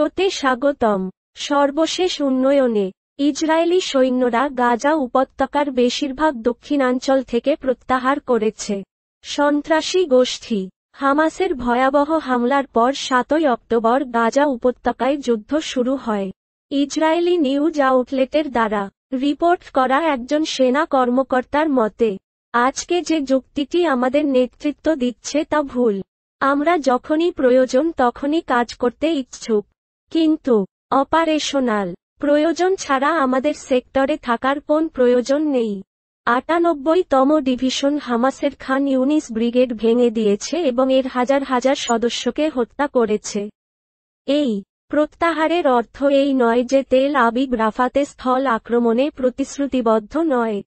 শোতে স্বাগতম সর্বশেষ উন্নয়নে ইসরায়েলি সৈন্যরা গাজা উপত্যকার বেশিরভাগ দক্ষিণাঞ্চল থেকে প্রত্যাহার করেছে সন্ত্রাসী গোষ্ঠী হামাসের ভয়াবহ হামলার পর সাতই অক্টোবর গাজা উপত্যকায় যুদ্ধ শুরু হয় ইসরায়েলি নিউজ আউটলেটের দ্বারা রিপোর্ট করা একজন সেনা কর্মকর্তার মতে আজকে যে যুক্তিটি আমাদের নেতৃত্ব দিচ্ছে তা ভুল আমরা যখনই প্রয়োজন তখনই কাজ করতে ইচ্ছুক কিন্তু অপারেশনাল প্রয়োজন ছাড়া আমাদের সেক্টরে থাকার কোন প্রয়োজন নেই তম ডিভিশন হামাসের খান ইউনিস ব্রিগেড ভেঙে দিয়েছে এবং এর হাজার হাজার সদস্যকে হত্যা করেছে এই প্রত্যাহারের অর্থ এই নয় যে তেল আবিব রাফাতে স্থল আক্রমণে প্রতিশ্রুতিবদ্ধ নয়